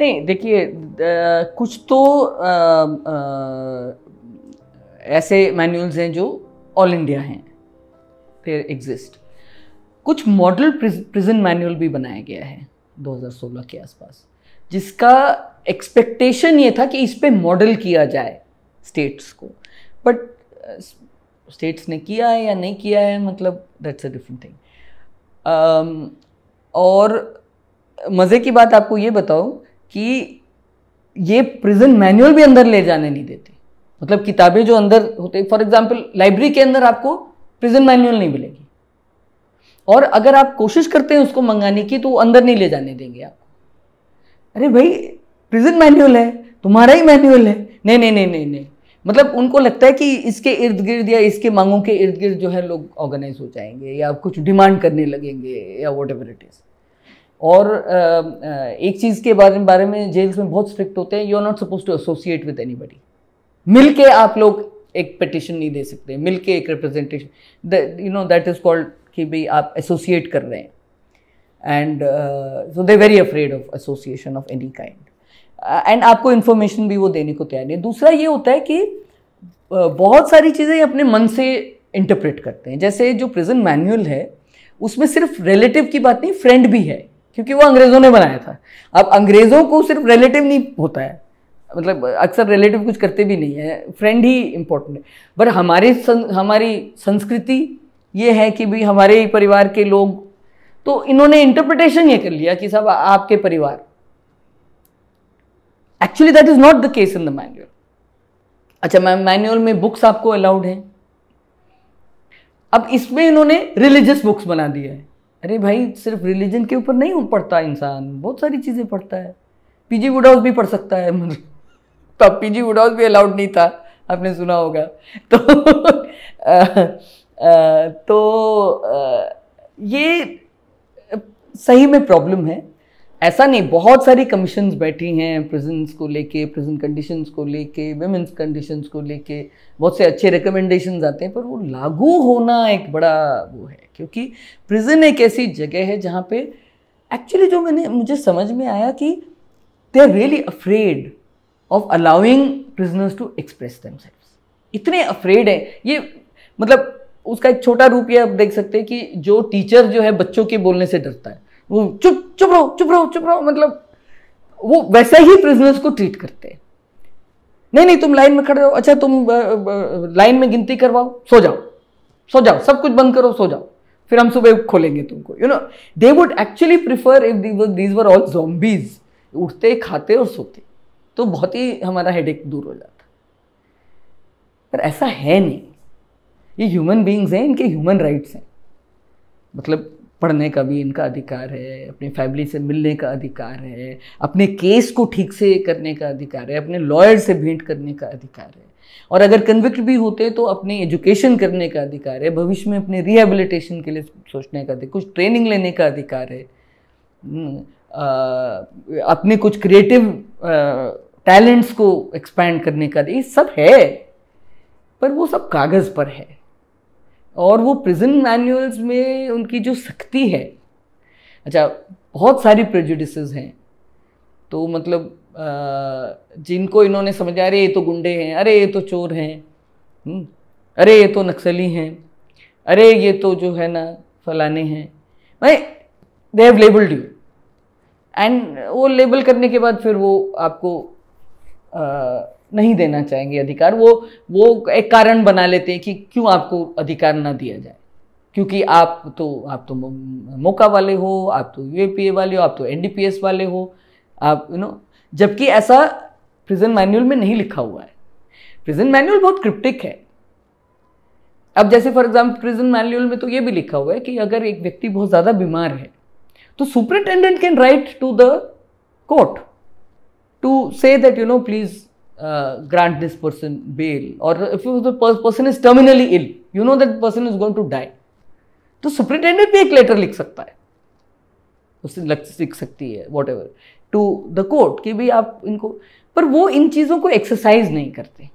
नहीं देखिए कुछ तो आ, आ, ऐसे मैनुअल्स हैं जो ऑल इंडिया हैं फिर एग्जिस्ट कुछ मॉडल प्रिजन मैनुअल भी बनाया गया है 2016 के आसपास जिसका एक्सपेक्टेशन ये था कि इस पर मॉडल किया जाए स्टेट्स को बट स्टेट्स ने किया है या नहीं किया है मतलब दैट्स अ डिफरेंट थिंग और मज़े की बात आपको ये बताऊं कि ये प्रिजन मैनुअल भी अंदर ले जाने नहीं देते मतलब किताबें जो अंदर होते फॉर एग्जाम्पल लाइब्रेरी के अंदर आपको प्रिजन मैनुअल नहीं मिलेगी और अगर आप कोशिश करते हैं उसको मंगाने की तो अंदर नहीं ले जाने देंगे आप अरे भाई प्रिजन मैनुअल है तुम्हारा ही मैनुअल है नहीं नहीं नहीं नहीं नहीं मतलब उनको लगता है कि इसके इर्द गिर्द या इसके मांगों के इर्द गिर्द जो है लोग ऑर्गेनाइज हो जाएंगे या कुछ डिमांड करने लगेंगे या वॉट एवर इट इज़ और एक चीज़ के बारे में बारे में जेल्स में बहुत स्ट्रिक्ट होते हैं you are not suppose to associate with anybody मिल के आप लोग एक पिटिशन नहीं दे सकते मिल के एक representation you know that is called कि भाई आप एसोसिएट कर रहे हैं and so they very afraid of association of any kind and आपको इन्फॉर्मेशन भी वो देने को तैयार नहीं दूसरा ये होता है कि बहुत सारी चीज़ें अपने मन से इंटरप्रेट करते हैं जैसे जो प्रिजन मैनुअल है उसमें सिर्फ रिलेटिव की बात नहीं फ्रेंड भी है क्योंकि वो अंग्रेज़ों ने बनाया था अब अंग्रेज़ों को सिर्फ रिलेटिव नहीं होता है मतलब अक्सर रिलेटिव कुछ करते भी नहीं है फ्रेंड ही इम्पोर्टेंट है पर हमारे सं, हमारी संस्कृति ये है कि भाई हमारे परिवार के लोग तो इन्होंने इंटरप्रिटेशन ये कर लिया कि साहब आपके परिवार actually that is not the case in the manual अच्छा मैम मैनुअल में बुक्स आपको अलाउड हैं अब इसमें इन्होंने रिलीजियस बुक्स बना दिया है अरे भाई सिर्फ रिलीजन के ऊपर नहीं पढ़ता इंसान बहुत सारी चीज़ें पढ़ता है पीजी जी वुडाउस भी पढ़ सकता है मतलब तब पीजी जी वुडाउस भी अलाउड नहीं था आपने सुना होगा तो आ, आ, तो आ, ये सही में प्रॉब्लम है ऐसा नहीं बहुत सारी कमीशन बैठी हैं प्रिजन्स को लेके प्रिजन कंडीशंस को लेके वेमेंस कंडीशंस को लेके बहुत से अच्छे रिकमेंडेशंस आते हैं पर वो लागू होना एक बड़ा वो है क्योंकि प्रिजन एक ऐसी जगह है जहाँ पे एक्चुअली जो मैंने मुझे समझ में आया कि they are really afraid of allowing prisoners to express them इतने अफ्रेड हैं ये मतलब उसका एक छोटा रूप ये आप देख सकते हैं कि जो टीचर जो है बच्चों के बोलने से डरता है वो चुप चुप रहो चुप रहो चुप रहो मतलब वो वैसे ही प्रिजनर्स को ट्रीट करते हैं नहीं नहीं तुम लाइन में खड़े रहो अच्छा तुम लाइन में गिनती करवाओ सो जाओ सो जाओ सब कुछ बंद करो सो जाओ फिर हम सुबह खोलेंगे तुमको you know they would actually prefer if these were all zombies उठते खाते और सोते तो बहुत ही हमारा हेड दूर हो जाता पर ऐसा है नहीं ये ह्यूमन बींग्स हैं इनके ह्यूमन राइट्स हैं मतलब पढ़ने का भी इनका अधिकार है अपनी फैमिली से मिलने का अधिकार है अपने केस को ठीक से करने का अधिकार है अपने लॉयर से भेंट करने का अधिकार है और अगर कन्विक्ट भी होते तो अपने एजुकेशन करने का अधिकार है भविष्य में अपने रिहेबिलिटेशन के लिए सोचने का अधिकार कुछ ट्रेनिंग लेने का अधिकार है हम्म, अपने कुछ क्रिएटिव टैलेंट्स को एक्सपैंड करने का ये सब है पर वो सब कागज़ पर है और वो प्रिजन मैनुअल्स में उनकी जो सख्ती है अच्छा बहुत सारी प्रेजुडिसेस हैं तो मतलब जिनको इन्होंने समझा अरे ये तो गुंडे हैं अरे ये तो चोर हैं हम्म, अरे ये तो नक्सली हैं अरे ये तो जो है ना फलाने हैं भाई they have labelled you and वो लेबल करने के बाद फिर वो आपको आ, नहीं देना चाहेंगे अधिकार वो वो एक कारण बना लेते हैं कि क्यों आपको अधिकार ना दिया जाए क्योंकि आप तो आप तो मौका वाले हो आप तो यूएपीए वाले हो आप तो एनडीपीएस वाले हो आप यू नो जबकि ऐसा प्रिजन मैनुअल में नहीं लिखा हुआ है प्रिजन मैनुअल बहुत क्रिप्टिक है अब जैसे फॉर एग्जाम्पल प्रिजन मैनुअल में तो ये भी लिखा हुआ है कि अगर एक व्यक्ति बहुत ज़्यादा बीमार है तो superintendent can write to the court to say that you know please uh, grant this person bail or if the person is terminally ill you know that person is going to die तो superintendent भी एक letter लिख सकता है उससे लिख सकती है whatever to the court कि भी आप इनको पर वो इन चीज़ों को एक्सरसाइज नहीं करते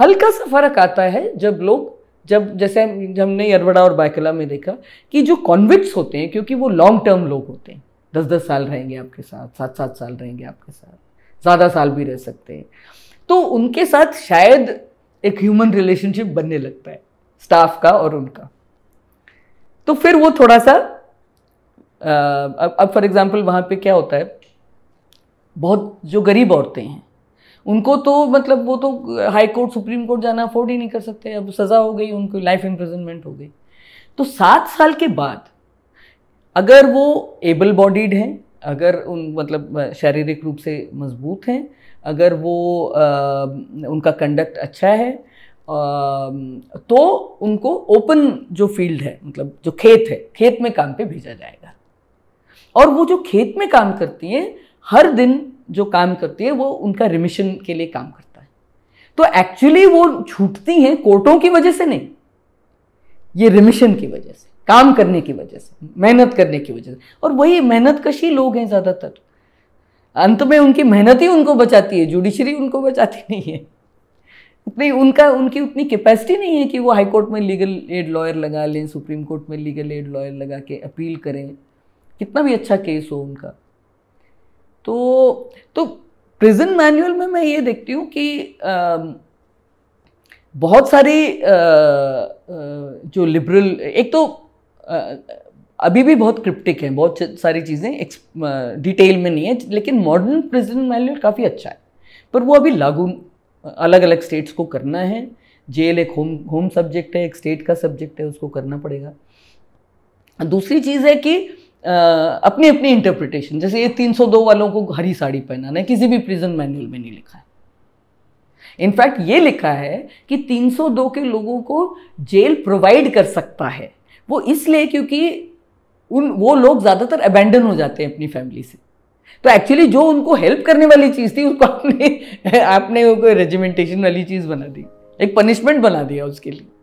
हल्का सा फर्क आता है जब लोग जब जैसे हमने यरवड़ा और बायकला में देखा कि जो कॉन्विक्ट्स होते हैं क्योंकि वो लॉन्ग टर्म लोग होते हैं दस दस साल रहेंगे आपके साथ सात सात साल रहेंगे आपके साथ ज़्यादा साल भी रह सकते हैं तो उनके साथ शायद एक ह्यूमन रिलेशनशिप बनने लगता है स्टाफ का और उनका तो फिर वो थोड़ा सा अब अब फॉर एग्जांपल वहाँ पे क्या होता है बहुत जो गरीब औरतें हैं उनको तो मतलब वो तो हाई कोर्ट सुप्रीम कोर्ट जाना अफोर्ड ही नहीं कर सकते अब सज़ा हो गई उनको लाइफ इम्प्रिजनमेंट हो गई तो सात साल के बाद अगर वो एबल बॉडीड हैं अगर उन मतलब शारीरिक रूप से मजबूत हैं अगर वो आ, उनका कंडक्ट अच्छा है आ, तो उनको ओपन जो फील्ड है मतलब जो खेत है खेत में काम पे भेजा जाएगा और वो जो खेत में काम करती हैं हर दिन जो काम करती है वो उनका रिमिशन के लिए काम करता है तो एक्चुअली वो छूटती हैं कोर्टों की वजह से नहीं ये रिमिशन की वजह से काम करने की वजह से मेहनत करने की वजह से और वही मेहनत कशी लोग हैं ज़्यादातर अंत में उनकी मेहनत ही उनको बचाती है जुडिशरी उनको बचाती नहीं है उतनी उनका उनकी उतनी कैपेसिटी नहीं है कि वो हाई कोर्ट में लीगल एड लॉयर लगा लें सुप्रीम कोर्ट में लीगल एड लॉयर लगा के अपील करें कितना भी अच्छा केस हो उनका तो तो प्रिजन मैनुअल में मैं ये देखती हूँ कि आ, बहुत सारी जो लिबरल एक तो अभी भी बहुत क्रिप्टिक है बहुत सारी चीज़ें डिटेल में नहीं है लेकिन मॉडर्न प्रिजन मैनुअल काफ़ी अच्छा है पर वो अभी लागू अलग अलग स्टेट्स को करना है जेल एक होम होम सब्जेक्ट है एक स्टेट का सब्जेक्ट है उसको करना पड़ेगा दूसरी चीज़ है कि आ, अपनी अपनी इंटरप्रिटेशन जैसे ये 302 वालों को हरी साड़ी पहनाना है किसी भी प्रिजन मैनुअल में नहीं लिखा है इनफैक्ट ये लिखा है कि 302 के लोगों को जेल प्रोवाइड कर सकता है वो इसलिए क्योंकि उन वो लोग ज़्यादातर अबेंडन हो जाते हैं अपनी फैमिली से तो एक्चुअली जो उनको हेल्प करने वाली चीज़ थी उसको आपने आपने कोई रेजिमेंटेशन वाली चीज़ बना दी एक पनिशमेंट बना दिया उसके लिए